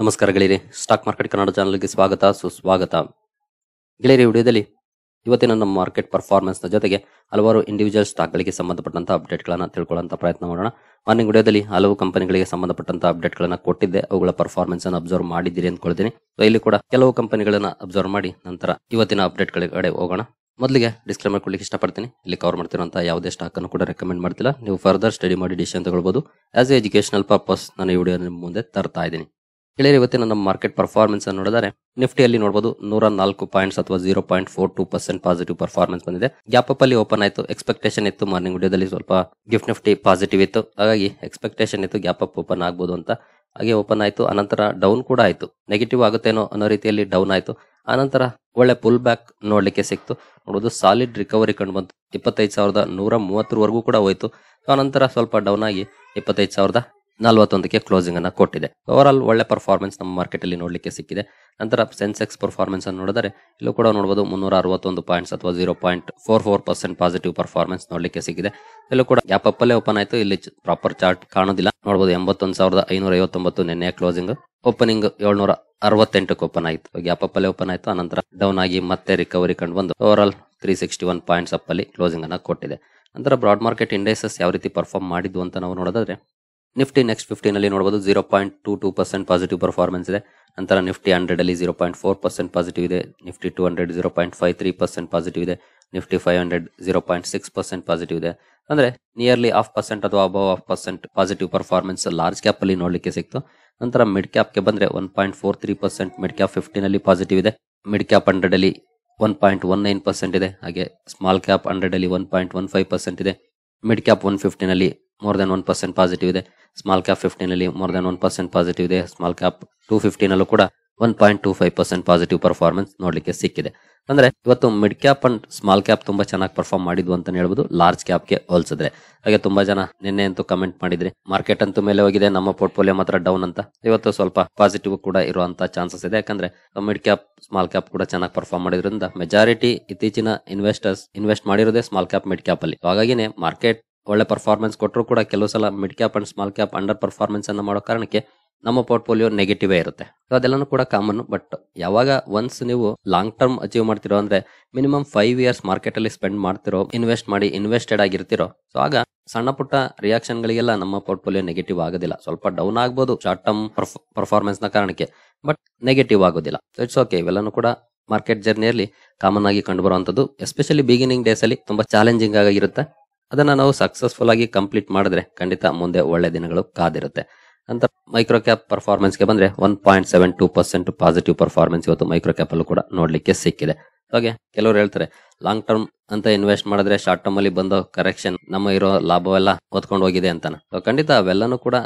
ನಮಸ್ಕಾರ ಗೆಳೆಯರೆ stock market Kannada ಚಾನಲ್ಗೆ ಸ್ವಾಗತ ಸುಸ್ವಾಗತ ಗೆಳೆಯರಿ ವಿಡಿಯೋದಲ್ಲಿ ಇವತ್ತಿನ ನಮ್ಮ ಮಾರ್ಕೆಟ್ ನ ಜೊತೆಗೆ ಹಲವಾರು ಇಂಡಿವಿಜುವಲ್ ಸ್ಟಾಕ್ ಗಳಿಗೆ ಸ್ಟಾಕ್ಗಳಿಗೆ ಅಪ್ಡೇಟ್ ಅಪ್ಡೇಟ್ಗಳನ್ನು ತಿಳ್ಕೊಳ್ಳುವಂತ ಪ್ರಯತ್ನ ಮಾಡೋಣ ಮಾರ್ನಿಂಗ್ ವಿಡಿಯೋದಲ್ಲಿ ಹಲವು ಕಂಪನಿಗಳಿಗೆ ಅಪ್ಡೇಟ್ ಗಳನ್ನ ಕೊಟ್ಟಿದ್ದೆ ಅವುಗಳ ಪರ್ಫಾರ್ಮೆನ್ಸ್ ಅನ್ನು ಅಬ್ಸರ್ವ್ ಮಾಡಿದ್ದೀರಿ ಅಂದ್ಕೊಳ್ತೀನಿ ಸೊ ಇಲ್ಲಿ ಕೂಡ ಕೆಲವು ಕಂಪನಿಗಳನ್ನು ಅಬ್ಸರ್ವ್ ಮಾಡಿ ನಂತರ ಇವತ್ತಿನ ಗಳ ಕಡೆ ಹೋಗೋಣ ಮೊದಲಿಗೆ ಡಿಸ್ಕ್ಲೇಮರ್ ಕೊಡ್ಲಿಕ್ಕೆ ಇಷ್ಟಪಡ್ತೀನಿ ಇಲ್ಲಿ ಕವರ್ ಮಾಡ್ತಿರುವಂತ ಯಾವುದೇ ಸ್ಟಾಕ್ ಅನ್ನು ಕೂಡ ರೆಕಮೆಂಡ್ ಮಾಡ್ತಿಲ್ಲ ನೀವು ಫರ್ದರ್ ಸ್ಟಡಿ ಮಾಡಿ ಡಿಸಿಷನ್ ತಗೊಳ್ಬಹುದು ಆಸ್ ಎ ಎಜುಕೇಶನಲ್ ಪರ್ಪಸ್ ನಾನು ಈ ವಿಡಿಯೋ ಮುಂದೆ ತರ್ತಾ ಇದ್ದೀನಿ ಗೆಳೆಯರು ಇವತ್ತಿನ ನಮ್ಮ ಮಾರ್ಕೆಟ್ ಪರ್ಫಾರ್ಮೆನ್ಸ್ ಅನ್ನು ನೋಡಿದರೆ ನಿಫ್ಟಿಯಲ್ಲಿ ನೋಡಬಹುದು ನೂರ ನಾಲ್ಕು ಪಾಯಿಂಟ್ಸ್ ಅಥವಾ zero point four two percent positive performance ಬಂದಿದೆ ಗ್ಯಾಪ್ ಅಪ್ ಅಲ್ಲಿ ಓಪನ್ ಆಯಿತು ಎಕ್ಸ್ಪೆಕ್ಟೇಷನ್ ಇತ್ತು ಮಾರ್ನಿಂಗ್ ವಿಡಿಯೋದಲ್ಲಿ ಸ್ವಲ್ಪ ಗಿಫ್ಟ್ ನಿಫ್ಟಿ ಪಾಸಿಟಿವ್ ಇತ್ತು ಹಾಗಾಗಿ ಎಕ್ಸ್ಪೆಕ್ಟೇಷನ್ ಇತ್ತು ಗ್ಯಾಪ್ ಅಪ್ ಓಪನ್ ಆಗ್ಬೋದು ಅಂತ ಹಾಗೆ ಓಪನ್ ಆಯಿತು ಆನಂತರ ಡೌನ್ ಕೂಡ ಆಯಿತು ನೆಗೆಟಿವ್ ಆಗುತ್ತೇನೋ ಅನ್ನೋ ರೀತಿಯಲ್ಲಿ ಡೌನ್ ಆಯಿತು ಅನಂತರ ಒಳ್ಳೆ ಪುಲ್ ಬ್ಯಾಕ್ ನೋಡಲಿಕ್ಕೆ ಸಿಕ್ತು ನೋಡೋದು ಸಾಲಿಡ್ ರಿಕವರಿ ಕಂಡು ಬಂತು ಇಪ್ಪತ್ತೈದು ಸಾವಿರದ ನೂರ ಮೂವತ್ತರವರೆಗೂ ಕೂಡ ಹೋಯಿತು ಆನಂತರ ಸ್ವಲ್ಪ ಡೌನ್ ಆಗಿ ಇಪ್ಪತ್ತೈದು ಸಾವಿರದ ನಲವತ್ತೊಂದಕ್ಕೆ ಕ್ಲೋಸಿಂಗ್ ಅನ್ನ ಕೊಟ್ಟಿದೆ ಓವರ್ ಆಲ್ ಒಳ್ಳೆ ಪರ್ಫಾರ್ಮೆನ್ಸ್ ನಮ್ಮ ಮಾರ್ಕೆಟ್ ಅಲ್ಲಿ ನೋಡಲಿಕ್ಕೆ ಸಿಕ್ಕಿದೆ ನಂತರ ಸೆನ್ಸೆಕ್ಸ್ ಪರ್ಫಾರ್ಮೆನ್ಸ್ ಅನ್ನು ನೋಡಿದರೆ ಇಲ್ಲೂ ಕೂಡ ನೋಡಬಹುದು ಮುನ್ನೂರ ಅರವತ್ತೊಂದು ಪಾಯಿಂಟ್ಸ್ ಅಥವಾ zero point four four percent positive performance ನೋಡಲಿಕ್ಕೆ ಸಿಕ್ಕಿದೆ ಇಲ್ಲೂ ಕೂಡ ಆಪ್ ಅಲ್ಲೇ ಓಪನ್ ಆಯಿತು ಇಲ್ಲಿ ಪ್ರಾಪರ್ ಚಾರ್ಟ್ ಕಾಣೋದಿಲ್ಲ ನೋಡಬಹುದು ಎಂಬತ್ತೊಂದು ಸಾವಿರದ ಐನೂರ ಐವತ್ತೊಂಬತ್ತು ನಿನ್ನೆ ಕ್ಲೋಸಿಂಗ್ ಓಪನಿಂಗ್ ಏಳ್ನೂರ ಅರವತ್ತೆಂಟಕ್ಕೆ ಓಪನ್ ಆಯಿತು ಗ್ಯಾಪ್ ಅಪ್ ಓಪನ್ ಆಯಿತು ಅನಂತರ ಡೌನ್ ಆಗಿ ಮತ್ತೆ ರಿಕವರಿ ಕಂಡು ಬಂದು overall three sixty one points up ಅಲ್ಲಿ ಕ್ಲೋಸಿಂಗ್ ಅನ್ನ ಕೊಟ್ಟಿದೆ ನಂತರ ಬ್ರಾಡ್ ಮಾರ್ಕೆಟ್ ಇಂಡೆಕ್ಸಸ್ ಯಾವ ರೀತಿ ಪರ್ಫಾರ್ಮ್ ಮಾಡಿದ್ವು ಅಂತ ನಾವು ನೋಡೋದಾದ್ರೆ ನಿಫ್ಟಿ ನೆಕ್ಸ್ಟ್ ಫಿಫ್ಟೀನಲ್ಲಿ ನೋಡ್ಬೋದು ನೋಡಬಹುದು zero point two two percent positive performance ಇದೆ ನಂತರ ನಿಫ್ಟಿ ಹಂಡ್ರೆಡ್ ಅಲ್ಲಿ zero point four percent positive ಇದೆ Nifty two hundred zero point five three percent positive ಇದೆ Nifty five hundred zero point six percent positive ಇದೆ ಅಂದ್ರೆ nearly half percent ಅಥವಾ above half percent positive performance large cap ಅಲ್ಲಿ ನೋಡಲಿಕ್ಕೆ ಸಿಕ್ತು ನಂತರ mid ಕ್ಯಾಪ್ಗೆ ಗೆ ಬಂದ್ರೆ one point four three percent mid cap ಫಿಫ್ಟೀನಲ್ಲಿ ಪಾಸಿಟಿವ್ ಇದೆ ಮಿಡ್ ಕ್ಯಾಪ್ ಹಂಡ್ರೆಡ್ ಅಲ್ಲಿ one point one nine percent ಇದೆ ಹಾಗೆ ಸ್ಮಾಲ್ ಕ್ಯಾಪ್ ಹಂಡ್ರೆಡ್ ಅಲ್ಲಿ one point one five percent ಇದೆ ಮಿಡ್ ಕ್ಯಾಪ್ ಒನ್ ಫಿಫ್ಟಿನಲ್ಲಿ more than one percent positive ಇದೆ small cap ಅಲ್ಲಿ more than one percent positive ಇದೆ small cap two ಫಿಫ್ಟೀನಲ್ಲೂ ಕೂಡ one point two five percent positive performance ನೋಡ್ಲಿಕ್ಕೆ ಸಿಕ್ಕಿದೆ ಅಂದ್ರೆ ಇವತ್ತು mid cap and small cap ತುಂಬಾ ಚೆನ್ನಾಗಿ ಪರ್ಫಾರ್ಮ್ ಮಾಡಿದ್ವು ಅಂತ ಹೇಳ್ಬೋದು ಲಾರ್ಜ್ ಕ್ಯಾಪ್ ಗೆ ಹೋಲಿಸಿದ್ರೆ ಹಾಗೆ ತುಂಬಾ ಜನ ನಿನ್ನೆ ಅಂತೂ ಕಮೆಂಟ್ ಮಾಡಿದ್ರೆ ಮಾರ್ಕೆಟ್ ಅಂತೂ ಮೇಲೆ ಹೋಗಿದೆ ನಮ್ಮ ಪೋರ್ಟ್ಫೋಲಿಯೋ ಮಾತ್ರ ಡೌನ್ ಅಂತ ಇವತ್ತು ಸ್ವಲ್ಪ ಪಾಸಿಟಿವ್ ಕೂಡ ಇರುವಂತ ಚಾನ್ಸಸ್ ಇದೆ ಯಾಕಂದ್ರೆ ಮಿಡ್ ಕ್ಯಾಪ್ ಸ್ಮಾಲ್ ಕ್ಯಾಪ್ ಕೂಡ ಚೆನ್ನಾಗಿ ಪರ್ಫಾರ್ಮ್ ಮಾಡಿದ್ರಿಂದ ಮೆಜಾರಿಟಿ ಇತ್ತೀಚಿನ ಇನ್ವೆಸ್ಟರ್ಸ್ ಇನ್ವೆಸ್ಟ್ ಮಾಡಿರೋದೇ ಸ್ಮಾಲ್ ಕ್ಯಾಪ್ ಮಿಡ್ ಕ್ಯಾಪ್ ಅಲ್ಲಿ ಹಾಗಾಗಿನೇ ಮಾರ್ಕೆಟ್ ಒಳ್ಳೆ ಪರ್ಫಾರ್ಮೆನ್ಸ್ ಕೊಟ್ಟರು ಕೂಡ ಕೆಲವು ಸಲ mid cap and small cap under performance ಅನ್ನು ಮಾಡೋ ಕಾರಣಕ್ಕೆ ನಮ್ಮ ಪೋರ್ಟ್ಫೋಲಿಯೋ ನೆಗೆಟಿವ್ ಇರುತ್ತೆ ಸೊ ಅದೆಲ್ಲನೂ ಕೂಡ ಕಾಮನ್ ಬಟ್ ಯಾವಾಗ ಒನ್ಸ್ ನೀವು ಲಾಂಗ್ ಟರ್ಮ್ ಅಚೀವ್ ಮಾಡ್ತಿರೋ ಅಂದ್ರೆ ಮಿನಿಮಮ್ ಫೈವ್ ಇಯರ್ಸ್ ಮಾರ್ಕೆಟ್ ಅಲ್ಲಿ ಸ್ಪೆಂಡ್ ಮಾಡ್ತಿರೋ ಇನ್ವೆಸ್ಟ್ ಮಾಡಿ ಇನ್ವೆಸ್ಟೆಡ್ ಆಗಿರ್ತಿರೋ ಸೊ ಆಗ ಸಣ್ಣ ಪುಟ್ಟ ರಿಯಾಕ್ಷನ್ ಗಳಿಗೆಲ್ಲ ನಮ್ಮ ಪೋರ್ಟ್ಫೋಲಿಯೋ ನೆಗೆಟಿವ್ ಆಗೋದಿಲ್ಲ ಸ್ವಲ್ಪ ಡೌನ್ ಆಗ್ಬೋದು ಶಾರ್ಟ್ ಟರ್ಮ್ ಪರ್ಫಾರ್ಮೆನ್ಸ್ ನ ಕಾರಣಕ್ಕೆ ಬಟ್ ನೆಗೆಟಿವ್ ಆಗೋದಿಲ್ಲ ಸೊ ಇಟ್ಸ್ ಓಕೆ ಇವೆಲ್ಲನೂ ಕೂಡ ಮಾರ್ಕೆಟ್ ಜರ್ನಿಯಲ್ಲಿ ಕಾಮನ್ ಆಗಿ ಕಂಡು ಬರುವಂತದ್ದು ಎಸ್ಪೆಷಲಿ ಬಿಗಿನಿಂಗ್ ಡೇಸ್ ಅಲ್ಲಿ ತುಂಬಾ ಚಾಲೆಂಜಿಂಗ್ ಆಗಿರುತ್ತೆ ಅದನ್ನ ನಾವು ಸಕ್ಸಸ್ಫುಲ್ ಆಗಿ ಕಂಪ್ಲೀಟ್ ಮಾಡಿದ್ರೆ ಖಂಡಿತ ಮುಂದೆ ಒಳ್ಳೆ ದಿನಗಳು ಕಾದಿರುತ್ತೆ ಅಂತ ಮೈಕ್ರೋ ಕ್ಯಾಪ್ ಪರ್ಫಾರ್ಮೆನ್ಸ್ಗೆ ಬಂದ್ರೆ one point seven two percent positive performance ಇವತ್ತು ಮೈಕ್ರೋ ಕ್ಯಾಪ್ ಅಲ್ಲಿ ಕೂಡ ನೋಡ್ಲಿಕ್ಕೆ ಸಿಕ್ಕಿದೆ ಹಾಗೆ ಕೆಲವರು ಹೇಳ್ತಾರೆ ಲಾಂಗ್ ಟರ್ಮ್ ಅಂತ ಇನ್ವೆಸ್ಟ್ ಮಾಡಿದ್ರೆ ಶಾರ್ಟ್ ಟರ್ಮ್ ಅಲ್ಲಿ ಬಂದು ಕರೆಕ್ಷನ್ ನಮ್ಮ ಇರೋ ಲಾಭವೆಲ್ಲ ಹೊತ್ಕೊಂಡು ಹೋಗಿದೆ ಅಂತಾನೆ ಖಂಡಿತ ಅವೆಲ್ಲನೂ ಕೂಡ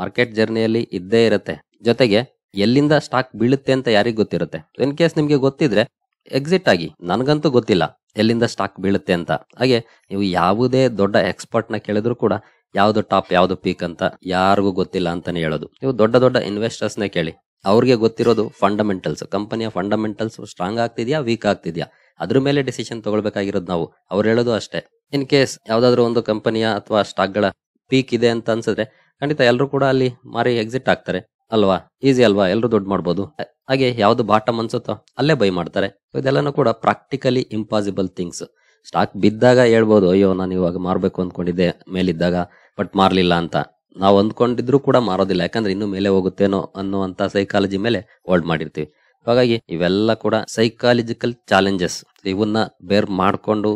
ಮಾರ್ಕೆಟ್ ಜರ್ನಿಯಲ್ಲಿ ಇದ್ದೇ ಇರುತ್ತೆ ಜೊತೆಗೆ ಎಲ್ಲಿಂದ ಸ್ಟಾಕ್ ಬೀಳುತ್ತೆ ಅಂತ ಯಾರಿಗೂ ಗೊತ್ತಿರುತ್ತೆ ಇನ್ ಕೇಸ್ ನಿಮ್ಗೆ ಗೊತ್ತಿದ್ರೆ ಎಕ್ಸಿಟ್ ಆಗಿ ನನಗಂತೂ ಗೊತ್ತಿಲ್ಲ ಎಲ್ಲಿಂದ ಸ್ಟಾಕ್ ಬೀಳುತ್ತೆ ಅಂತ ಹಾಗೆ ನೀವು ಯಾವುದೇ ದೊಡ್ಡ ಎಕ್ಸ್ಪರ್ಟ್ ನ ಕೇಳಿದ್ರು ಕೂಡ ಯಾವ್ದು ಟಾಪ್ ಯಾವ್ದು ಪೀಕ್ ಅಂತ ಯಾರಿಗೂ ಗೊತ್ತಿಲ್ಲ ಅಂತಾನೆ ಹೇಳೋದು ನೀವು ದೊಡ್ಡ ದೊಡ್ಡ ಇನ್ವೆಸ್ಟರ್ಸ್ ನೇ ಕೇಳಿ ಅವ್ರಿಗೆ ಗೊತ್ತಿರೋದು ಫಂಡಮೆಂಟಲ್ಸ್ ಕಂಪನಿಯ ಫಂಡಮೆಂಟಲ್ಸ್ ಸ್ಟ್ರಾಂಗ್ ಆಗ್ತಿದ್ಯಾ ವೀಕ್ ಆಗ್ತಿದ್ಯಾ ಅದ್ರ ಮೇಲೆ ಡಿಸಿಷನ್ ತಗೊಳ್ಬೇಕಾಗಿರೋದು ನಾವು ಅವ್ರು ಹೇಳೋದು ಅಷ್ಟೇ ಇನ್ ಕೇಸ್ ಯಾವ್ದಾದ್ರು ಒಂದು ಕಂಪನಿಯ ಅಥವಾ ಸ್ಟಾಕ್ಗಳ ಪೀಕ್ ಇದೆ ಅಂತ ಅನ್ಸಿದ್ರೆ ಖಂಡಿತ ಎಲ್ಲರೂ ಕೂಡ ಅಲ್ಲಿ ಮಾರಿ ಎಕ್ಸಿಟ್ ಆಗ್ತಾರೆ ಅಲ್ವಾ ಈಸಿ ಅಲ್ವಾ ಎಲ್ಲರೂ ದುಡ್ಡು ಮಾಡ್ಬೋದು ಹಾಗೆ ಯಾವ್ದು ಬಾಟಮ್ ಅನ್ಸುತ್ತೋ ಅಲ್ಲೇ ಬೈ ಮಾಡ್ತಾರೆ ಇದೆಲ್ಲನೂ ಕೂಡ ಪ್ರಾಕ್ಟಿಕಲಿ ಇಂಪಾಸಿಬಲ್ ಥಿಂಗ್ಸ್ ಸ್ಟಾಕ್ ಬಿದ್ದಾಗ ಹೇಳ್ಬೋದು ಅಯ್ಯೋ ನಾನು ಇವಾಗ ಮಾರಬೇಕು ಅಂದ್ಕೊಂಡಿದ್ದೆ ಮೇಲಿದ್ದಾಗ ಬಟ್ ಮಾರಲಿಲ್ಲ ಅಂತ ನಾವು ಅಂದ್ಕೊಂಡಿದ್ರು ಕೂಡ ಮಾರೋದಿಲ್ಲ ಯಾಕಂದ್ರೆ ಇನ್ನು ಮೇಲೆ ಹೋಗುತ್ತೇನೋ ಅನ್ನುವಂಥ ಸೈಕಾಲಜಿ ಮೇಲೆ ಹೋಲ್ಡ್ ಮಾಡಿರ್ತೀವಿ ಹಾಗಾಗಿ ಇವೆಲ್ಲ ಕೂಡ ಸೈಕಾಲಜಿಕಲ್ ಚಾಲೆಂಜಸ್ ಇವನ್ನ ಬೇರ್ ಮಾಡಿಕೊಂಡು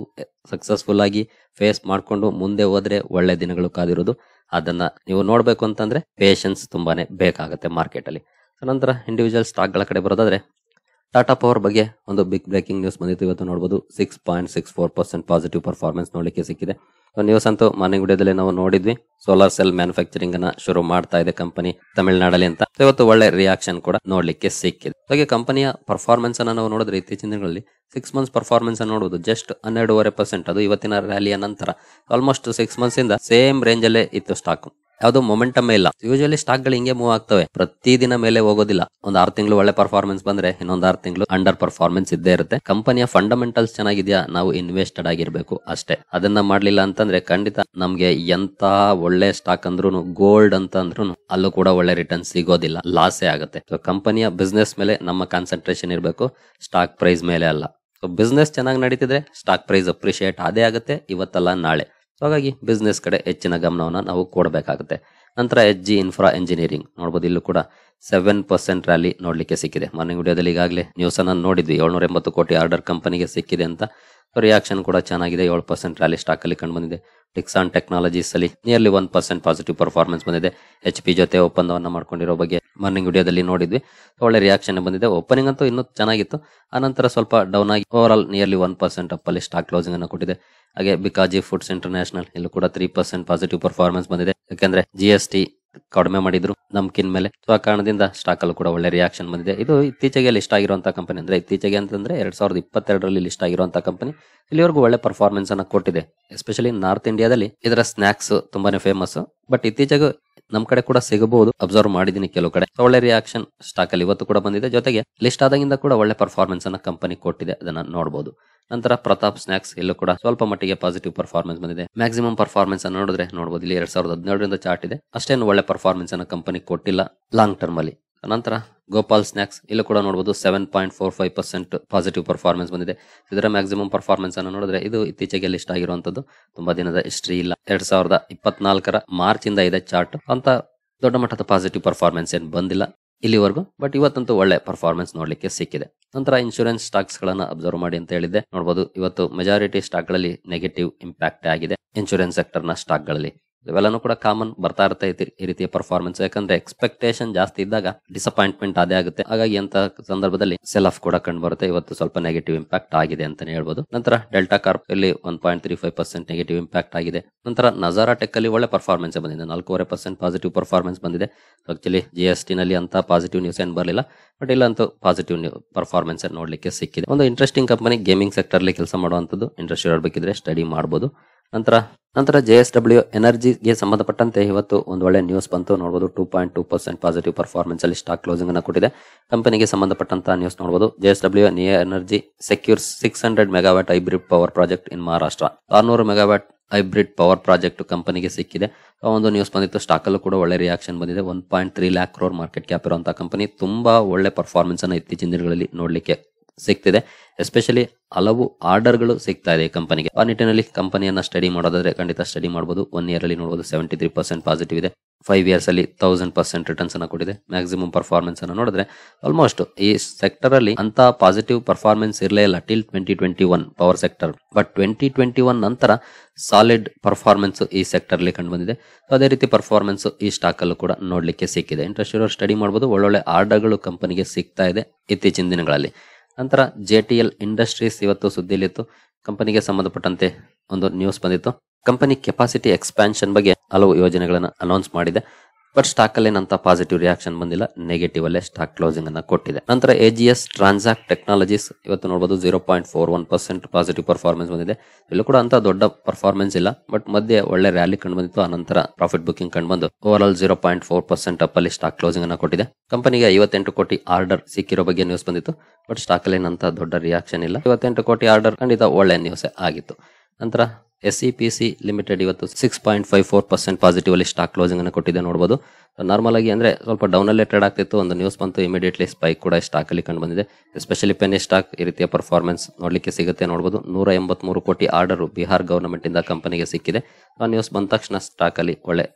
ಸಕ್ಸಸ್ಫುಲ್ ಆಗಿ ಫೇಸ್ ಮಾಡಿಕೊಂಡು ಮುಂದೆ ಹೋದ್ರೆ ಒಳ್ಳೆ ದಿನಗಳು ಕಾದಿರೋದು ಅದನ್ನ ನೀವು ನೋಡ್ಬೇಕು ಅಂತಂದ್ರೆ ಪೇಷನ್ಸ್ ತುಂಬಾನೇ ಬೇಕಾಗುತ್ತೆ ಮಾರ್ಕೆಟ್ ಅಲ್ಲಿ ನಂತರ ಇಂಡಿವಿಜುವಲ್ ಸ್ಟಾಕ್ ಗಳ ಕಡೆ ಬರೋದಾದ್ರೆ ಟಾಟಾ ಪವರ್ ಬಗ್ಗೆ ಒಂದು ಬಿಗ್ ಬ್ರೇಕಿಂಗ್ ನ್ಯೂಸ್ ಬಂದಿತ್ತು ಇವತ್ತು ನೋಡಬಹುದು six point six four percent positive performance ನೋಡಲಿಕ್ಕೆ ಸಿಕ್ಕಿದೆ ನ್ಯೂಸ್ ಅಂತೂ ಮಾರ್ನಿಂಗ್ ವಿಡಿಯೋದಲ್ಲಿ ನಾವು ನೋಡಿದ್ವಿ ಸೋಲಾರ್ ಸೆಲ್ ಮ್ಯಾನುಫ್ಯಾಕ್ಚರಿಂಗ್ ಅನ್ನ ಶುರು ಮಾಡ್ತಾ ಇದೆ ಕಂಪನಿ ತಮಿಳುನಾಡಲ್ಲಿ ಅಂತ ಇವತ್ತು ಒಳ್ಳೆ ರಿಯಾಕ್ಷನ್ ಕೂಡ ನೋಡ್ಲಿಕ್ಕೆ ಸಿಕ್ಕಿದೆ ಹಾಗೆ ಕಂಪನಿಯ ಪರ್ಫಾರ್ಮೆನ್ಸ್ ಅನ್ನ ನಾವು ನೋಡಿದ್ರೆ ಇತ್ತೀಚಿನ ದಿನಗಳಲ್ಲಿ ಸಿಕ್ಸ್ ಮಂತ್ಸ್ ಪರ್ಫಾರ್ಮೆನ್ಸ್ ಅನ್ನು ನೋಡೋದು ಜಸ್ಟ್ ಹನ್ನೆರಡೂವರೆ ಪರ್ಸೆಂಟ್ ಅದು ಇವತ್ತಿನ ರ್ಯಾಲಿಯ ನಂತರ ಆಲ್ಮೋಸ್ಟ್ ಸಿಕ್ಸ್ ಮಂತ್ಸ್ ಇಂದ ಸೇಮ್ ರೇಂಜ್ ಅಲ್ಲೇ ಇತ್ತು ಸ್ಟಾಕ್ ಯಾವ್ದು ಮೊಮೆಂಟಮ್ ಇಲ್ಲ ಯೂಶಲಿ ಸ್ಟಾಕ್ ಗಳು ಹಿಂಗೆ ಮೂವ್ ಆಗ್ತವೆ ಪ್ರತಿ ದಿನ ಮೇಲೆ ಹೋಗೋದಿಲ್ಲ ಒಂದ್ ಆರ್ ತಿಂಗಳು ಒಳ್ಳೆ ಪರ್ಫಾರ್ಮೆನ್ಸ್ ಬಂದ್ರೆ ಇನ್ನೊಂದ್ ಆರ್ ತಿಂಗಳು ಅಂಡರ್ ಪರ್ಫಾರ್ಮೆನ್ಸ್ ಇದ್ದೇ ಇರುತ್ತೆ ಕಂಪನಿಯ ಫಂಡಮೆಂಟಲ್ಸ್ ಚೆನ್ನಾಗಿದೆಯಾ ನಾವು ಇನ್ವೆಸ್ಟೆಡ್ ಆಗಿರ್ಬೇಕು ಅಷ್ಟೇ ಅದನ್ನ ಮಾಡ್ಲಿಲ್ಲ ಅಂತಂದ್ರೆ ಖಂಡಿತ ನಮ್ಗೆ ಎಂತ ಒಳ್ಳೆ ಸ್ಟಾಕ್ ಅಂದ್ರೂ ಗೋಲ್ಡ್ ಅಂತ ಅಂದ್ರೂ ಅಲ್ಲೂ ಕೂಡ ಒಳ್ಳೆ ರಿಟರ್ನ್ ಸಿಗೋದಿಲ್ಲ ಲಾಸೇ ಆಗುತ್ತೆ ಸೊ ಕಂಪನಿಯ ಬಿಸ್ನೆಸ್ ಮೇಲೆ ನಮ್ಮ ಕಾನ್ಸಂಟ್ರೇಷನ್ ಇರಬೇಕು ಸ್ಟಾಕ್ ಪ್ರೈಸ್ ಮೇಲೆ ಅಲ್ಲ ಸೊ ಬಿಸ್ನೆಸ್ ಚೆನ್ನಾಗಿ ನಡೀತಿದ್ರೆ ಸ್ಟಾಕ್ ಪ್ರೈಸ್ ಅಪ್ರಿಷಿಯೇಟ್ ಅದೇ ಆಗುತ್ತೆ ಇವತ್ತಲ್ಲ ನಾಳೆ ಸೊ ಹಾಗಾಗಿ ಬಿಸ್ನೆಸ್ ಕಡೆ ಹೆಚ್ಚಿನ ಗಮನವನ್ನು ನಾವು ಕೊಡಬೇಕಾಗುತ್ತೆ ನಂತರ ಎಚ್ ಜಿ ಇನ್ಫ್ರಾ ಎಂಜಿನಿಯರಿಂಗ್ ನೋಡ್ಬೋದು ಇಲ್ಲೂ ಕೂಡ ಸೆವೆನ್ ಪರ್ಸೆಂಟ್ ರ್ಯಾಲಿ ನೋಡಲಿಕ್ಕೆ ಸಿಕ್ಕಿದೆ ಮಾರ್ನಿಂಗ್ ವಿಡಿಯೋದಲ್ಲಿ ಈಗಾಗಲೇ ನ್ಯೂಸ್ ಅನ್ನು ನೋಡಿದ್ವಿ ಏಳ್ನೂರ ಎಂಬತ್ತು ಕೋಟಿ ಆರ್ಡರ್ ಕಂಪನಿಗೆ ಸಿಕ್ಕಿದೆ ಅಂತ ರಿಯಾಕ್ಷನ್ ಕೂಡ ಚೆನ್ನಾಗಿದೆ ಏಳು ಪರ್ಸೆಂಟ್ ರ್ಯಾಲಿ ಸ್ಟಾಕ್ ಅಲ್ಲಿ ಕಂಡು ಬಂದಿದೆ ಟಿಕ್ಸಾನ್ ಟೆಕ್ನಾಲಜೀಸ್ ಅಲ್ಲಿ nearly one percent positive performance ಬಂದಿದೆ ಎಚ್ ಪಿ ಜೊತೆ ಒಪ್ಪಂದವನ್ನು ಮಾಡ್ಕೊಂಡಿರೋ ಬಗ್ಗೆ ಮಾರ್ನಿಂಗ್ ವಿಡಿಯೋದಲ್ಲಿ ನೋಡಿದ್ವಿ ಒಳ್ಳೆ ರಿಯಾಕ್ಷನ್ ಬಂದಿದೆ ಓಪನಿಂಗ್ ಅಂತೂ ಇನ್ನೂ ಚೆನ್ನಾಗಿತ್ತು ಆನಂತರ ಸ್ವಲ್ಪ ಡೌನ್ ಆಗಿ overall nearly one percent up ಅಲ್ಲಿ ಸ್ಟಾಕ್ ಕ್ಲೋಸಿಂಗ್ ಅನ್ನು ಕೊಟ್ಟಿದೆ ಹಾಗೆ ಬಿಕಾಜಿ ಫುಡ್ಸ್ ಇಂಟರ್ನ್ಯಾಷನಲ್ ಇಲ್ಲೂ ಕೂಡ ತ್ರೀ ಪರ್ಸೆಂಟ್ ಪಾಸಿಟಿವ್ ಪರ್ಫಾರ್ಮೆನ್ಸ್ ಬಂದಿದೆ ಯಾಕಂದ್ರೆ ಜಿ ಎಸ್ ಟಿ ಕಡಿಮೆ ಮಾಡಿದ್ರು ನಮ್ಕಿನ್ ಮೇಲೆ ಸೊ ಆ ಕಾರಣದಿಂದ ಸ್ಟಾಕ್ ಅಲ್ಲಿ ಕೂಡ ಒಳ್ಳೆ ರಿಯಾಕ್ಷನ್ ಬಂದಿದೆ ಇದು ಇತ್ತೀಚೆಗೆ ಲಿಸ್ಟ್ ಆಗಿರುವಂತ ಕಂಪನಿ ಅಂದ್ರೆ ಇತ್ತೀಚೆಗೆ ಅಂತಂದ್ರೆ ಎರಡ್ ಸಾವಿರದ ಇಪ್ಪತ್ತೆರಡರಲ್ಲಿ ಲಿಸ್ಟ್ ಆಗಿರುವಂತಹ ಕಂಪನಿ ಇಲ್ಲಿವರೆಗೂ ಒಳ್ಳೆ ಪರ್ಫಾರ್ಮೆನ್ಸ್ ಅನ್ನ ಕೊಟ್ಟಿದೆ ಎಸ್ಪೆಷಲಿ ನಾರ್ತ್ ಇಂಡಿಯಾದಲ್ಲಿ ಇದರ ಸ್ನಾಕ್ಸ್ ತುಂಬಾನೇ ಫೇಮಸ್ ಬಟ್ ಇತ್ತೀಚೆಗೆ ನಮ್ ಕಡೆ ಕೂಡ ಸಿಗಬಹುದು ಅಬ್ಸರ್ವ್ ಮಾಡಿದೀನಿ ಕೆಲವು ಕಡೆ ಒಳ್ಳೆ ರಿಯಾಕ್ಷನ್ ಸ್ಟಾಕ್ ಅಲ್ಲಿ ಇವತ್ತು ಕೂಡ ಬಂದಿದೆ ಜೊತೆಗೆ ಲಿಸ್ಟ್ ಆದಾಗಿಂದ ಕೂಡ ಒಳ್ಳೆ ಪರ್ಫಾರ್ಮೆನ್ಸ್ ಅನ್ನ ಕಂಪನಿ ಕೊಟ್ಟಿದೆ ಅದನ್ನ ನೋಡಬಹುದು ನಂತರ ಪ್ರತಾಪ್ ಸ್ನಾಕ್ಸ್ ಎಲ್ಲೂ ಕೂಡ ಸ್ವಲ್ಪ ಮಟ್ಟಿಗೆ ಪಾಸಿಟಿವ್ ಪರ್ಫಾರ್ಮೆನ್ಸ್ ಬಂದಿದೆ ಮ್ಯಾಕ್ಸಿಮಮ್ ಪರ್ಫಾರ್ಮೆನ್ಸ್ ನೋಡಿದ್ರೆ ನೋಡಬಹುದು ಇಲ್ಲಿ ಎರಡ್ ಸಾವಿರದ ಹದಿನೇಳರಿಂದ ಚಾರ್ಟ್ ಇದೆ ಅಷ್ಟೇನು ಒಳ್ಳೆ ಪರ್ಫಾರ್ಮೆನ್ಸ್ ಅನ್ನ ಕಂಪನಿ ಕೊಟ್ಟಿಲ್ಲ ಲಾಂಗ್ ಟರ್ಮ್ ಅಲ್ಲಿ ನಂತರ ಗೋಪಾಲ್ ಸ್ನ್ಯಾಕ್ಸ್ ಇಲ್ಲೂ ಕೂಡ ನೋಡಬಹುದು seven point four five percent positive performance ಬಂದಿದೆ ಇದರ ಮ್ಯಾಕ್ಸಿಮಮ್ ಪರ್ಫಾರ್ಮೆನ್ಸ್ ಅನ್ನು ನೋಡಿದ್ರೆ ಇದು ಇತ್ತೀಚೆಗೆ ಲಿಸ್ಟ್ ಆಗಿರುವಂತದ್ದು ತುಂಬಾ ದಿನದ ಹಿಸ್ಟ್ರಿ ಇಲ್ಲ ಎರಡ್ ಸಾವಿರದ ಇಪ್ಪತ್ನಾಲ್ಕರ ಮಾರ್ಚ್ ಇಂದ ಇದೆ ಚಾರ್ಟ್ ಅಂತ ದೊಡ್ಡ ಮಟ್ಟದ ಪಾಸಿಟಿವ್ ಪರ್ಫಾರ್ಮೆನ್ಸ್ ಏನು ಬಂದಿಲ್ಲ ಇಲ್ಲಿವರೆಗೂ ಬಟ್ ಇವತ್ತಂತೂ ಒಳ್ಳೆ ಪರ್ಫಾರ್ಮೆನ್ಸ್ ನೋಡಲಿಕ್ಕೆ ಸಿಕ್ಕಿದೆ ನಂತರ ಇನ್ಶೂರೆನ್ಸ್ ಸ್ಟಾಕ್ಸ್ ಗಳನ್ನ ಅಬ್ಸರ್ವ್ ಮಾಡಿ ಅಂತ ಹೇಳಿದ್ದೆ ನೋಡಬಹುದು ಇವತ್ತು ಮೆಜಾರಿಟಿ ಸ್ಟಾಕ್ ಗಳಲ್ಲಿ ನೆಗೆಟಿವ್ ಇಂಪ್ಯಾಕ್ಟ್ ಆಗಿದೆ ಇನ್ಶೂರೆನ್ಸ್ ಸೆಕ್ಟರ್ ನ ಸ್ಟಾಕ್ ಗಳಲ್ಲಿ ಇವೆಲ್ಲನೂ ಕೂಡ ಕಾಮನ್ ಬರ್ತಾ ಇರ್ತೈತಿ ಈ ರೀತಿಯ ಪರ್ಫಾರ್ಮೆನ್ಸ್ ಯಾಕಂದ್ರೆ ಎಕ್ಸ್ಪೆಕ್ಟೇಷನ್ ಜಾಸ್ತಿ ಇದ್ದಾಗ ಡಿಸಪಾಯಿಂಟ್ಮೆಂಟ್ ಅದೇ ಆಗುತ್ತೆ ಹಾಗಾಗಿ ಅಂತ ಸಂದರ್ಭದಲ್ಲಿ ಸೆಲ್ ಆಫ್ ಕೂಡ ಕಂಡು ಬರುತ್ತೆ ಇವತ್ತು ಸ್ವಲ್ಪ ನೆಗೆಟಿವ್ ಇಂಪ್ಯಾಕ್ಟ್ ಆಗಿದೆ ಅಂತಾನೆ ಹೇಳ್ಬೋದು ನಂತರ ಡೆಲ್ಟಾ ಕಾರ್ಪ್ ಇಲ್ಲಿ one point three five percent negative impact ಆಗಿದೆ ನಂತರ ನಜಾರಾ ಟೆಕ್ ಅಲ್ಲಿ ಒಳ್ಳೆ ಪರ್ಫಾರ್ಮೆನ್ಸ್ ಬಂದಿದೆ ನಾಲ್ಕೂವರೆ ಪರ್ಸೆಂಟ್ ಪಾಸಿಟಿವ್ ಪರ್ಫಾರ್ಮೆನ್ಸ್ ಬಂದಿದೆ ಆಕ್ಚುಲಿ ಜಿ ಎಸ್ ಟಿ ನಲ್ಲಿ ಅಂತ ಪಾಸಿಟಿವ್ ನ್ಯೂಸ್ ಏನ್ ಬರಲಿಲ್ಲ ಬಟ್ ಇಲ್ಲಂತೂ ಪಾಸಿಟಿವ್ ಪರ್ಫಾರ್ಮೆನ್ಸ್ ನೋಡಲಿಕ್ಕೆ ಸಿಕ್ಕಿದೆ ಒಂದು ಇಂಟ್ರೆಸ್ಟಿಂಗ್ ಕಂಪನಿ ಗೇಮಿಂಗ್ ಸೆಕ್ಟರ್ ಅಲ್ಲಿ ಕೆಲಸ ಮಾಡುವಂತದ್ದು ಇಂಟ್ರೆಸ್ಟ್ ಇರಬೇಕಿದ್ರೆ ಸ್ಟಡಿ ಮಾಡಬಹುದು ನಂತರ ನಂತರ ಜೆ ಎಸ್ ಡಬ್ಲ್ಯೂ ಎನರ್ಜಿಗೆ ಸಂಬಂಧಪಟ್ಟಂತೆ ಇವತ್ತು ಒಂದು ಒಳ್ಳೆ ನ್ಯೂಸ್ ಬಂತು ನೋಡಬಹುದು two point two percent positive performance ಅಲ್ಲಿ ಸ್ಟಾಕ್ ಕ್ಲೋಸಿಂಗ್ ಅನ್ನು ಕೊಟ್ಟಿದೆ ಕಂಪನಿಗೆ ಸಂಬಂಧಪಟ್ಟಂತಹ ನ್ಯೂಸ್ ನೋಡಬಹುದು J S W Neo energy secure six hundred megawatt hybrid power project in Maharashtra ಆರ್ನೂರು ಮೆಗಾವ್ಯಾಟ್ ಹೈಬ್ರಿಡ್ ಪವರ್ ಪ್ರಾಜೆಕ್ಟ್ ಕಂಪನಿಗೆ ಸಿಕ್ಕಿದೆ ಒಂದು ನ್ಯೂಸ್ ಬಂದಿತ್ತು ಸ್ಟಾಕ್ ಅಲ್ಲೂ ಕೂಡ ಒಳ್ಳೆ ರಿಯಾಕ್ಷನ್ ಬಂದಿದೆ one point three lakh crore market cap ಇರುವಂತಹ ಕಂಪನಿ ತುಂಬಾ ಒಳ್ಳೆ ಪರ್ಫಾರ್ಮೆನ್ಸ್ ಅನ್ನು ಇತ್ತೀಚಿನ ದಿನಗಳಲ್ಲಿ ನೋಡಲಿಕ್ಕೆ ಸಿಗ್ತಿದೆ ಎಸ್ಪೆಷಲಿ ಹಲವು ಆರ್ಡರ್ಗಳು ಸಿಗ್ತಾ ಇದೆ ಕಂಪನಿಗೆ ಆ ನಿಟ್ಟಿನಲ್ಲಿ ಕಂಪನಿಯನ್ನ ಸ್ಟಡಿ ಮಾಡೋದಾದ್ರೆ ಖಂಡಿತ ಸ್ಟಡಿ ಮಾಡಬಹುದು ಒನ್ ಇಯರ್ ಅಲ್ಲಿ ನೋಡಬಹುದು ಸೆವೆಂಟಿ ತ್ರೀ ಪರ್ಸೆಂಟ್ ಪಾಸಿಟಿವ್ ಇದೆ ಫೈವ್ ಇಯರ್ಸ್ ಅಲ್ಲಿ ತೌಸಂಡ್ ಪರ್ಸೆಂಟ್ ರಿಟರ್ನ್ಸ್ ಅನ್ನು ಕೊಟ್ಟಿದೆ ಮ್ಯಾಕ್ಸಿಮಮ್ ಪರ್ಫಾರ್ಮೆನ್ಸ್ ಅನ್ನು ನೋಡಿದ್ರೆ ಆಲ್ಮೋಸ್ಟ್ ಈ ಸೆಕ್ಟರ್ ಅಲ್ಲಿ ಅಂತ ಪಾಸಿಟಿವ್ ಪರ್ಫಾರ್ಮೆನ್ಸ್ ಇರಲೇ ಇಲ್ಲ till twenty twenty one power sector but twenty twenty one ನಂತರ ಸಾಲಿಡ್ ಪರ್ಫಾರ್ಮೆನ್ಸ್ ಈ ಸೆಕ್ಟರ್ ಅಲ್ಲಿ ಕಂಡು ಬಂದಿದೆ ಅದೇ ರೀತಿ ಪರ್ಫಾರ್ಮೆನ್ಸ್ ಈ ಸ್ಟಾಕ್ ಅಲ್ಲೂ ಕೂಡ ನೋಡ್ಲಿಕ್ಕೆ ಸಿಕ್ಕಿದೆ ಇಂಟ್ರೆಸ್ಟ್ ಸ್ಟಡಿ ಮಾಡಬಹುದು ಒಳ್ಳೊಳ್ಳೆ ಆರ್ಡರ್ಗಳು ಕಂಪನಿಗೆ ಸಿಗ್ತಾ ಇದೆ ಇತ್ತೀಚಿನ ದಿನಗಳಲ್ಲಿ ನಂತರ ಜೆ ಟಿ ಎಲ್ ಇಂಡಸ್ಟ್ರೀಸ್ ಇವತ್ತು ಸುದ್ದಿಯಲ್ಲಿತ್ತು ಕಂಪನಿಗೆ ಸಂಬಂಧಪಟ್ಟಂತೆ ಒಂದು ನ್ಯೂಸ್ ಬಂದಿತ್ತು ಕಂಪನಿ ಕೆಪಾಸಿಟಿ ಎಕ್ಸ್ಪ್ಯಾನ್ಷನ್ ಬಗ್ಗೆ ಹಲವು ಯೋಜನೆಗಳನ್ನು ಅನೌನ್ಸ್ ಮಾಡಿದೆ ಬಟ್ ಸ್ಟಾಕ್ ಅಲ್ಲಿ ನಂತ ಪಾಸಿಟಿವ್ ರಿಯಾಕ್ಷನ್ ಬಂದಿಲ್ಲ ನೆಗೆಟಿವ್ ಅಲ್ಲೇ ಸ್ಟಾಕ್ ಕ್ಲೋಸಿಂಗ್ ಅನ್ನ ಕೊಟ್ಟಿದೆ ನಂತರ A G S transact technologies ಇವತ್ತು ನೋಡಬಹುದು zero point four one percent positive performance ಬಂದಿದೆ ಇಲ್ಲೂ ಕೂಡ ಅಂತ ದೊಡ್ಡ ಪರ್ಫಾರ್ಮೆನ್ಸ್ ಇಲ್ಲ ಬಟ್ ಮಧ್ಯೆ ಒಳ್ಳೆ ರ್ಯಾಲಿ ಕಂಡು ಬಂದಿತ್ತು ಆನಂತರ ಪ್ರಾಫಿಟ್ ಬುಕಿಂಗ್ ಕಂಡು ಬಂದು overall zero point four percent up ಅಲ್ಲಿ ಸ್ಟಾಕ್ ಕ್ಲೋಸಿಂಗ್ ಅನ್ನ ಕೊಟ್ಟಿದೆ ಕಂಪನಿಗೆ ಐವತ್ತೆಂಟು ಕೋಟಿ ಆರ್ಡರ್ ಸಿಕ್ಕಿರೋ ಬಗ್ಗೆ ನ್ಯೂಸ್ ಬಂದಿತ್ತು ಬಟ್ ಸ್ಟಾಕ್ ಅಲ್ಲಿ ನಂತ ದೊಡ್ಡ ರಿಯಾಕ್ಷನ್ ಇಲ್ಲ ಐವತ್ತೆಂಟು ಕೋಟಿ ಆರ್ಡರ್ ಖಂಡಿತ ಒಳ್ಳೆ ನ್ಯೂಸ್ ಆಗಿತ್ತು ನಂತರ S C P C limited ಇವತ್ತು six point five four percent positive ಅಲ್ಲಿ ಸ್ಟಾಕ್ ಕ್ಲೋಸಿಂಗ್ ಅನ್ನು ಕೊಟ್ಟಿದೆ ನೋಡಬಹುದು ನಾರ್ಮಲ್ ಆಗಿ ಅಂದ್ರೆ ಸ್ವಲ್ಪ ಡೌನ್ ಅಲ್ಲೇ ಟ್ರೇಡ್ ಆಗ್ತಿತ್ತು ಒಂದು ನ್ಯೂಸ್ ಬಂತು ಇಮಿಡಿಯೇಟ್ಲಿ ಸ್ಪೈಕ್ ಕೂಡ ಸ್ಟಾಕ್ ಅಲ್ಲಿ ಕಂಡು ಬಂದಿದೆ ಎಸ್ಪೆಷಲಿ ಪೆನ್ನಿ ಸ್ಟಾಕ್ ಈ ರೀತಿಯ ಪರ್ಫಾರ್ಮೆನ್ಸ್ ನೋಡಲಿಕ್ಕೆ ಸಿಗುತ್ತೆ ನೋಡಬಹುದು ನೂರ ಮೂರು ಕೋಟಿ ಆರ್ಡರ್ ಬಿಹಾರ್ ಗವರ್ನಮೆಂಟ್ ಇಂದ ಕಂಪನಿಗೆ ಸಿಕ್ಕಿದೆ ಆ ನ್ಯೂಸ್ ಬಂದ ತಕ್ಷಣ ಸ್ಟಾಕ್ ಅಲ್ಲಿ ಒಳ್ಳೆ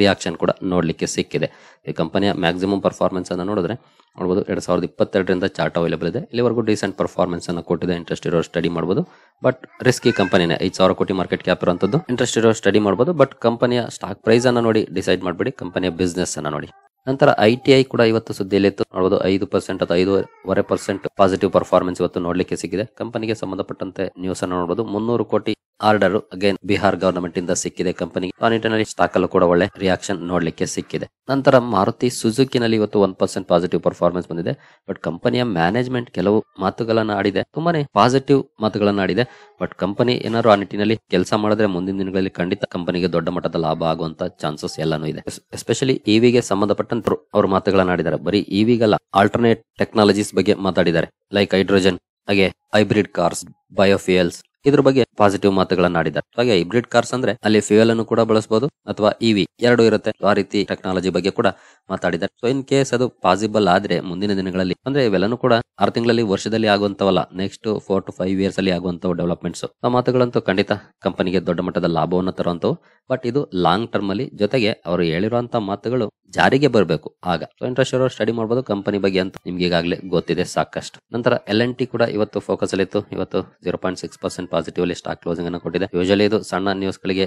ರಿಯಾಕ್ಷನ್ ಕೂಡ ನೋಡಲಿಕ್ಕೆ ಸಿಕ್ಕಿದೆ ಈ ಕಂಪನಿಯ ಮ್ಯಾಕ್ಸಿಮಮ್ ಪರ್ಫಾರ್ಮೆನ್ಸ್ ಅನ್ನು ನೋಡಿದ್ರೆ ನೋಡ್ಬೋದು ಎರಡು ಸಾವಿರದ ಇಪ್ಪತ್ತೆರಡರಿಂದ ಚಾರ್ಟ್ ಅವೈಲೇಬಲ್ ಇದೆ ಇಲ್ಲಿವರೆಗೂ ಡೀಸೆಂಟ್ ಪರ್ಫಾರ್ಮೆನ್ಸ್ ಅನ್ನು ಕೊಟ್ಟಿದೆ ಇಂಟ್ರೆಸ್ಟ್ ಇರೋ ಸ್ಟಡಿ ಮಾಡ್ಬೋದು ಬಟ್ ರಿಸ್ಕಿ ಕಂಪನಿನೇ ಐದು ಸಾವಿರ ಕೋಟಿ ಮಾರ್ಕೆಟ್ ಕ್ಯಾಪ್ ಇರುವಂತದ್ದು ಇಂಟ್ರೆಸ್ಟ್ ಇರೋ ಸ್ಟಡಿ ಮಾಡ್ಬೋದು ಬಟ್ ಕಂಪನಿಯ ಸ್ಟಾಕ್ ಪ್ರೈಸ್ ಅನ್ನು ನೋಡಿ ಡಿಸೈಡ್ ಮಾಡಬೇಡಿ ಕಂಪನಿಯ ಬಿಸ್ನೆಸ್ ಅನ್ನು ನೋಡಿ ನಂತರ ಐ ಟಿ ಐ ಕೂಡ ಇವತ್ತು ಇತ್ತು ನೋಡಬಹುದು ಐದು ಪರ್ಸೆಂಟ್ ಅಥವಾ ಐದೂವರೆ ಪರ್ಸೆಂಟ್ ಪಾಸಿಟಿವ್ ಪರ್ಫಾರ್ಮೆನ್ಸ್ ಇವತ್ತು ನೋಡಲಿಕ್ಕೆ ಸಿಕ್ಕಿದೆ ಕಂಪನಿಗೆ ಸಂಬಂಧಪಟ್ಟಂತೆ ನ್ಯೂಸ್ ಅನ್ನು ನೋಡಬಹುದು ಮುನ್ನೂರು ಕೋಟಿ ಆರ್ಡರ್ ಅಗೇನ್ ಬಿಹಾರ್ ಗವರ್ಮೆಂಟ್ ಇಂದ ಸಿಕ್ಕಿದೆ ಕಂಪನಿ ಆ ನಿಟ್ಟಿನಲ್ಲಿ ಸ್ಟಾಕ್ ಅಲ್ಲೂ ಕೂಡ ಒಳ್ಳೆ ರಿಯಾಕ್ಷನ್ ನೋಡ್ಲಿಕ್ಕೆ ಸಿಕ್ಕಿದೆ ನಂತರ ಮಾರುತಿ ಸುಜುಕಿನಲ್ಲಿ ಇವತ್ತು ಒನ್ ಪರ್ಸೆಂಟ್ ಪಾಸಿಟಿವ್ ಪರ್ಫಾರ್ಮೆನ್ಸ್ ಬಂದಿದೆ ಬಟ್ ಕಂಪನಿಯ ಮ್ಯಾನೇಜ್ಮೆಂಟ್ ಕೆಲವು ಮಾತುಗಳನ್ನ ಆಡಿದೆ ತುಂಬಾನೇ ಪಾಸಿಟಿವ್ ಮಾತುಗಳನ್ನ ಆಡಿದೆ ಬಟ್ ಕಂಪನಿ ಏನಾದ್ರು ಆ ನಿಟ್ಟಿನಲ್ಲಿ ಕೆಲಸ ಮಾಡಿದ್ರೆ ಮುಂದಿನ ದಿನಗಳಲ್ಲಿ ಖಂಡಿತ ಕಂಪನಿಗೆ ದೊಡ್ಡ ಮಟ್ಟದ ಲಾಭ ಆಗುವಂತ ಚಾನ್ಸಸ್ ಎಲ್ಲಾನು ಇದೆ ಎಸ್ಪೆಷಲಿ ಇವಿಗೆ e ಸಂಬಂಧಪಟ್ಟಂತ ಅವರು ಮಾತುಗಳನ್ನ ಆಡಿದ್ದಾರೆ ಬರೀ ಇವಿಗಲ್ಲ ಆಲ್ಟರ್ನೇಟ್ ಟೆಕ್ನಾಲಜೀಸ್ ಬಗ್ಗೆ ಮಾತಾಡಿದ್ದಾರೆ ಲೈಕ್ ಹೈಡ್ರೋಜನ್ ಹಾಗೆ ಹೈಬ್ರಿಡ್ ಕಾರ್ಸ್ ಬಯೋಫಿಯಲ್ಸ್ ಇದ್ರ ಬಗ್ಗೆ ಪಾಸಿಟಿವ್ ಮಾತುಗಳನ್ನ ಆಡಿದ್ದಾರೆ ಹಾಗೆ ಹೈಬ್ರಿಡ್ ಕಾರ್ಸ್ ಅಂದ್ರೆ ಅಲ್ಲಿ ಫ್ಯೂಯಲ್ ಅನ್ನು ಕೂಡ ಬಳಸಬಹುದು ಅಥವಾ ಇವಿ e ಎರಡು ಇರುತ್ತೆ ಆ ರೀತಿ ಟೆಕ್ನಾಲಜಿ ಬಗ್ಗೆ ಕೂಡ ಮಾತಾಡಿದ್ದಾರೆ ಸೊ ಇನ್ ಕೇಸ್ ಅದು ಪಾಸಿಬಲ್ ಆದ್ರೆ ಮುಂದಿನ ದಿನಗಳಲ್ಲಿ ಅಂದ್ರೆ ಇವೆಲ್ಲನೂ ಕೂಡ ಆರ್ ತಿಂಗಳಲ್ಲಿ ವರ್ಷದಲ್ಲಿ ಆಗುವಂತವಲ್ಲ next four to five years ಅಲ್ಲಿ ಆಗುವಂತ ಡೆವಲಪ್ಮೆಂಟ್ಸ್ ಆ ಮಾತುಗಳಂತೂ ಖಂಡಿತ ಕಂಪನಿಗೆ ದೊಡ್ಡ ಮಟ್ಟದ ಲಾಭವನ್ನು ತರುವಂತವು ಬಟ್ ಇದು ಲಾಂಗ್ ಟರ್ಮ್ ಅಲ್ಲಿ ಜೊತೆಗೆ ಅವರು ಹೇಳಿರುವಂತಹ ಮಾತುಗಳು ಜಾರಿಗೆ ಬರಬೇಕು ಆಗ ಸೊ ಇಂಟ್ರೆಸ್ಟ್ ಇರೋ ಸ್ಟಡಿ ಮಾಡಬಹುದು ಕಂಪನಿ ಬಗ್ಗೆ ಅಂತ ನಿಮ್ಗೆ ಈಗಾಗಲೇ ಗೊತ್ತಿದೆ ಸಾಕಷ್ಟು ನಂತರ ಎಲ್ ಟಿ ಕೂಡ ಇವತ್ತು ಫೋಕಸ್ ಅಲ್ಲಿ ಇತ್ತು ಇವತ್ತು zero point six percent positively stock closing ಅನ್ನು ಕೊಟ್ಟಿದೆ ಯೂಶಲಿ ಇದು ಸಣ್ಣ ನ್ಯೂಸ್ ಗಳಿಗೆ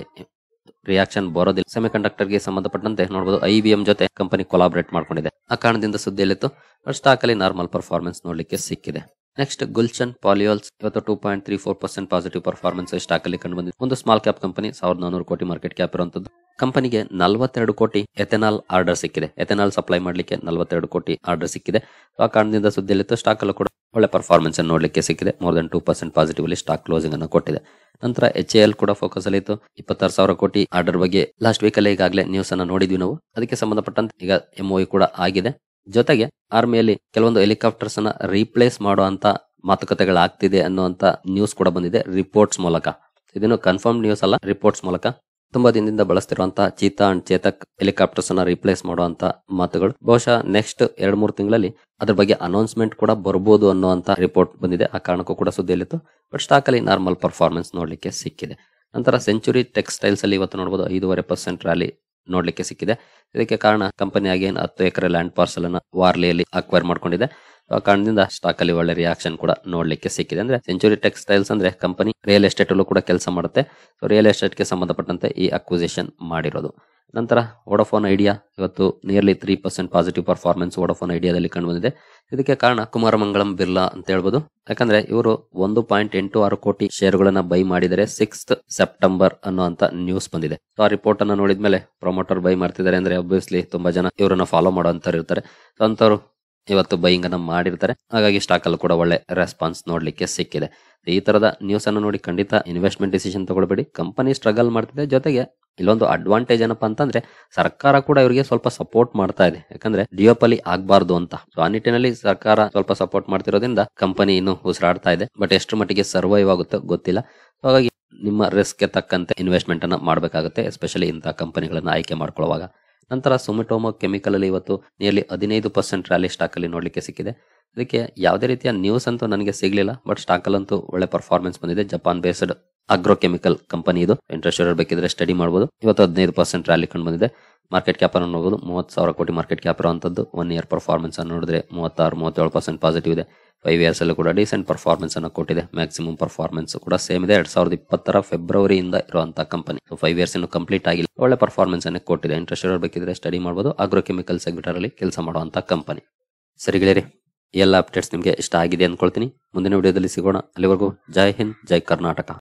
ರಿಯಾಕ್ಷನ್ ಬರೋದಿಲ್ಲ ಸೆಮಿ ಕಂಡಕ್ಟರ್ ಗೆ ಸಂಬಂಧಪಟ್ಟಂತೆ ನೋಡಬಹುದು ಐ ಬಿ ಎಂ ಜೊತೆ ಕಂಪನಿ ಕೊಲಾಬರೇಟ್ ಮಾಡ್ಕೊಂಡಿದೆ ಆ ಕಾರಣದಿಂದ ಸುದ್ದಿಯಲ್ಲಿತ್ತು ಬಟ್ ಸ್ಟಾಕ್ ಅಲ್ಲಿ ನಾರ್ಮಲ್ ಪರ್ಫಾರ್ಮೆನ್ಸ್ ನೋಡ್ಲಿಕ್ಕೆ ಸಿಕ್ಕಿದೆ ನೆಕ್ಸ್ಟ್ ಗುಲ್ಚನ್ ಪಾಲಿಯೋಲ್ಸ್ ಇವತ್ತು two point three four percent positive performance stock ಅಲ್ಲಿ ಕಂಡು ಬಂದಿದೆ ಒಂದು ಸ್ಮಾಲ್ ಕ್ಯಾಪ್ ಕಂಪನಿ ಸಾವಿರದ ನಾನೂರು ಕೋಟಿ ಮಾರ್ಕೆಟ್ ಕ್ಯಾಪ್ ಇರುವಂತದ್ದು ಕಂಪನಿಗೆ ನಲವತ್ತೆರಡು ಕೋಟಿ ಎಥೆನಾಲ್ ಆರ್ಡರ್ ಸಿಕ್ಕಿದೆ ಎಥೆನಾಲ್ ಸಪ್ಲೈ ಮಾಡಲಿಕ್ಕೆ ನಲವತ್ತೆರಡು ಕೋಟಿ ಆರ್ಡರ್ ಸಿಕ್ಕಿದೆ ಆ ಕಾರಣದಿಂದ ಸುದ್ದಿಯಲ್ಲಿತ್ತು ಸ್ಟಾಕ್ ಅಲ್ಲೂ ಕೂಡ ಒಳ್ಳೆ ಪರ್ಫಾರ್ಮೆನ್ಸ್ ಅನ್ನು ನೋಡಲಿಕ್ಕೆ ಸಿಕ್ಕಿದೆ more than two percent positively stock closing ಅನ್ನು ಕೊಟ್ಟಿದೆ ನಂತರ ಎಚ್ ಎಲ್ ಕೂಡ ಫೋಕಸ್ ಅಲ್ಲಿ ಇತ್ತು ಇಪ್ಪತ್ತಾರು ಸಾವಿರ ಕೋಟಿ ಆರ್ಡರ್ ಬಗ್ಗೆ ಲಾಸ್ಟ್ ವೀಕ್ ಅಲ್ಲಿ ಈಗಾಗಲೇ ನ್ಯೂಸ್ ಅನ್ನು ನೋಡಿದ್ವಿ ನಾವು ಅದಕ್ಕೆ ಸಂಬಂಧಪಟ್ಟಂತೆ ಈಗ ಎಂಒ e ಕೂಡ ಆಗಿದೆ ಜೊತೆಗೆ ಆರ್ಮಿಯಲ್ಲಿ ಕೆಲವೊಂದು ಹೆಲಿಕಾಪ್ಟರ್ಸ್ ಅನ್ನ ರೀಪ್ಲೇಸ್ ಮಾಡುವಂತ ಮಾತುಕತೆಗಳಾಗ್ತಿದೆ ಅನ್ನುವಂತ ನ್ಯೂಸ್ ಕೂಡ ಬಂದಿದೆ ರಿಪೋರ್ಟ್ಸ್ ಮೂಲಕ ಇದನ್ನು ಕನ್ಫರ್ಮ್ ನ್ಯೂಸ್ ಅಲ್ಲ ರಿಪೋರ್ಟ್ಸ್ ಮೂಲಕ ತುಂಬಾ ದಿನದಿಂದ ಬಳಸ್ತಿರುವಂತಹ ಚೀತಾ ಅಂಡ್ ಚೇತಕ್ ಹೆಲಿಕಾಪ್ಟರ್ಸ್ ಅನ್ನ ರಿಪ್ಲೇಸ್ ಮಾಡುವಂತ ಮಾತುಗಳು ಬಹುಶಃ ನೆಕ್ಸ್ಟ್ ಎರಡ್ ಮೂರು ತಿಂಗಳಲ್ಲಿ ಅದ್ರ ಬಗ್ಗೆ ಅನೌನ್ಸ್ಮೆಂಟ್ ಕೂಡ ಬರಬಹುದು ಅನ್ನುವಂತ ರಿಪೋರ್ಟ್ ಬಂದಿದೆ ಆ ಕಾರಣಕ್ಕೂ ಕೂಡ ಸುದ್ದಿಯಲ್ಲಿತ್ತು ಬಟ್ ಸ್ಟಾಕ್ ಅಲ್ಲಿ ನಾರ್ಮಲ್ ಪರ್ಫಾರ್ಮೆನ್ಸ್ ನೋಡ್ಲಿಕ್ಕೆ ಸಿಕ್ಕಿದೆ ನಂತರ ಸೆಂಚುರಿ ಟೆಕ್ಸ್ಟೈಲ್ಸ್ ಅಲ್ಲಿ ಇವತ್ತು ನೋಡಬಹುದು ಐದೂವರೆ ಪರ್ಸೆಂಟ್ ರ್ಯಾಲಿ ನೋಡ್ಲಿಕ್ಕೆ ಸಿಕ್ಕಿದೆ ಇದಕ್ಕೆ ಕಾರಣ ಕಂಪನಿ ಏನು ಹತ್ತು ಎಕರೆ ಲ್ಯಾಂಡ್ ಪಾರ್ಸಲ್ ಅನ್ನು ವಾರ್ಲಿಯಲ್ಲಿ ಅಕ್ವೈರ್ ಮಾಡಿಕೊಂಡಿದೆ ಕಾರಣದಿಂದ ಸ್ಟಾಕ್ ಅಲ್ಲಿ ಒಳ್ಳೆ ರಿಯಾಕ್ಷನ್ ಕೂಡ ನೋಡ್ಲಿಕ್ಕೆ ಸಿಕ್ಕಿದೆ ಅಂದ್ರೆ ಸೆಂಚುರಿ ಟೆಕ್ಸ್ಟೈಲ್ಸ್ ಅಂದ್ರೆ ಕಂಪನಿ ರಿಯಲ್ ಎಸ್ಟೇಟ್ ಅಲ್ಲೂ ಕೂಡ ಕೆಲಸ ಮಾಡುತ್ತೆ ಸೊ ರಿಯಲ್ ಎಸ್ಟೇಟ್ ಗೆ ಸಂಬಂಧಪಟ್ಟಂತೆ ಈ ಅಕ್ವಿಸೇಷನ್ ಮಾಡಿರೋದು ನಂತರ ವೋಡಾಫೋನ್ ಐಡಿಯಾ ಇವತ್ತು nearly three percent positive performance Vodafone ಐಡಿಯಾದಲ್ಲಿ ಬಂದಿದೆ ಇದಕ್ಕೆ ಕಾರಣ ಕುಮಾರ ಮಂಗಳಂ ಬಿರ್ಲಾ ಅಂತ ಹೇಳ್ಬೋದು ಯಾಕಂದ್ರೆ ಇವರು ಒಂದು ಪಾಯಿಂಟ್ ಎಂಟು ಆರು ಕೋಟಿ ಶೇರುಗಳನ್ನ ಬೈ ಮಾಡಿದರೆ ಸಿಕ್ಸ್ತ್ ಸೆಪ್ಟೆಂಬರ್ ಅನ್ನುವಂತ ನ್ಯೂಸ್ ಬಂದಿದೆ ಸೊ ಆ ರಿಪೋರ್ಟ್ ಅನ್ನ ನೋಡಿದ್ಮೇಲೆ ಪ್ರೊಮೋಟರ್ ಬೈ ಮಾಡ್ತಿದ್ದಾರೆ ಅಂದ್ರೆ ಅಬ್ವಿಯಸ್ಲಿ ತುಂಬಾ ಜನ ಇವರನ್ನ ಫಾಲೋ ಮಾಡೋ ಇರ್ತಾರೆ ಅಂತವ್ರು ಇವತ್ತು ಬೈಯಿಂಗ್ ಅನ್ನ ಮಾಡಿರ್ತಾರೆ ಹಾಗಾಗಿ ಸ್ಟಾಕ್ ಅಲ್ಲಿ ಕೂಡ ಒಳ್ಳೆ ರೆಸ್ಪಾನ್ಸ್ ನೋಡ್ಲಿಕ್ಕೆ ಸಿಕ್ಕಿದೆ ಈ ತರದ ನ್ಯೂಸ್ ಅನ್ನು ನೋಡಿ ಖಂಡಿತ ಇನ್ವೆಸ್ಟ್ಮೆಂಟ್ ಡಿಸಿಷನ್ ತಗೊಳ್ಬೇಡಿ ಕಂಪನಿ ಸ್ಟ್ರಗಲ್ ಮಾಡ್ತಿದೆ ಜೊತೆಗೆ ಇಲ್ಲೊಂದು ಅಡ್ವಾಂಟೇಜ್ ಏನಪ್ಪಾ ಅಂತಂದ್ರೆ ಸರ್ಕಾರ ಕೂಡ ಇವರಿಗೆ ಸ್ವಲ್ಪ ಸಪೋರ್ಟ್ ಮಾಡ್ತಾ ಇದೆ ಯಾಕಂದ್ರೆ ಡಿಯೋಪಲಿ ಆಗ್ಬಾರ್ದು ಅಂತ ಸೊ ಆ ನಿಟ್ಟಿನಲ್ಲಿ ಸರ್ಕಾರ ಸ್ವಲ್ಪ ಸಪೋರ್ಟ್ ಮಾಡ್ತಿರೋದ್ರಿಂದ ಕಂಪನಿ ಇನ್ನು ಉಸಿರಾಡ್ತಾ ಇದೆ ಬಟ್ ಎಷ್ಟು ಮಟ್ಟಿಗೆ ಸರ್ವೈವ್ ಆಗುತ್ತೋ ಗೊತ್ತಿಲ್ಲ ಹಾಗಾಗಿ ನಿಮ್ಮ ಗೆ ತಕ್ಕಂತೆ ಇನ್ವೆಸ್ಟ್ಮೆಂಟ್ ಅನ್ನ ಮಾಡಬೇಕಾಗುತ್ತೆ ಎಸ್ಪೆಷಲಿ ಇಂತಹ ಕಂಪನಿಗಳನ್ನ ಆಯ್ಕೆ ಮಾಡ್ಕೊಳ್ಳುವಾಗ ನಂತರ ಸುಮಟೋಮೋ ಕೆಮಿಕಲ್ ಅಲ್ಲಿ ಇವತ್ತು ನಿಯರ್ಲಿ ಹದಿನೈದು ಪರ್ಸೆಂಟ್ ರ್ಯಾಲಿ ಸ್ಟಾಕ್ ಅಲ್ಲಿ ನೋಡ್ಲಿಕ್ಕೆ ಸಿಕ್ಕಿದೆ ಅದಕ್ಕೆ ಯಾವುದೇ ರೀತಿಯ ನ್ಯೂಸ್ ಅಂತೂ ನನಗೆ ಸಿಗಲಿಲ್ಲ ಬಟ್ ಸ್ಟಾಕ್ ಅಲ್ಲಂತೂ ಒಳ್ಳೆ ಪರ್ಫಾರ್ಮೆನ್ಸ್ ಬಂದಿದೆ Japan based agro chemical company ಇದು ಇಂಟ್ರೆಸ್ಟ್ ಇರೋ ಬೇಕಿದ್ರೆ ಸ್ಟಡಿ ಮಾಡಬಹುದು ಇವತ್ತು ಹದಿನೈದು ಪರ್ಸೆಂಟ್ ರ್ಯಾಲಿ ಕಂಡು ಬಂದಿದೆ ಮಾರ್ಕೆಟ್ ಕ್ಯಾಪ್ ಅನ್ನು ನೋಡಬಹುದು ಮೂವತ್ತು ಸಾವಿರ ಕೋಟಿ ಮಾರ್ಕೆಟ್ ಕ್ಯಾಪ್ ಇರುವಂತದ್ದು ಒನ್ ಇಯರ್ ಪರ್ಫಾರ್ಮೆನ್ಸ್ ಅನ್ನು ನೋಡಿದ್ರೆ ಮೂವತ್ತಾರು ಮೂವತ್ತೇಳು ಪರ್ಸೆಂಟ್ ಪಾಸಿಟಿವ್ ಇದೆ ಫೈವ್ ಅಲ್ಲೂ ಕೂಡ ಡಿಸೆಂಟ್ ಅನ್ನು ಕೊಟ್ಟಿದೆ ಮ್ಯಾಕ್ಸಿಮಮ್ ಪರ್ಫಾರ್ಮೆನ್ಸ್ ಕೂಡ ಸೇಮ್ ಇದೆ ಎರಡ್ ಸಾವಿರದ ಇಪ್ಪತ್ತರ ಫೆಬ್ರವರಿಯಿಂದ ಇರುವಂತಹ ಕಂಪನಿ ಫೈವ್ ಇಯರ್ಸ್ ಇನ್ನು ಕಂಪ್ಲೀಟ್ ಆಗಿಲ್ಲ ಒಳ್ಳೆ ಪರ್ಫಾರ್ಮೆನ್ಸ್ ಅನ್ನು ಕೊಟ್ಟಿದೆ ಇಂಟ್ರೆಸ್ಟ್ ಇರಬೇಕಿದ್ರೆ ಸ್ಟಡಿ ಮಾಡಬಹುದು ಆಗ್ರೋ ಕೆಮಿಕಲ್ ಸೆಕ್ಟರ್ ಅಲ್ಲಿ ಕೆಲಸ ಮಾಡುವಂತಹ ಕಂಪನಿ ಸರಿಗಳಿರಿ ಎಲ್ಲ ಅಪ್ಡೇಟ್ಸ್ ನಿಮಗೆ ಇಷ್ಟ ಆಗಿದೆ ಅಂದ್ಕೊಳ್ತೀನಿ ಮುಂದಿನ ವಿಡಿಯೋದಲ್ಲಿ ಸಿಗೋಣ ಅಲ್ಲಿವರೆಗೂ ಜೈ ಹಿಂದ್ ಜೈ ಕರ್ನಾಟಕ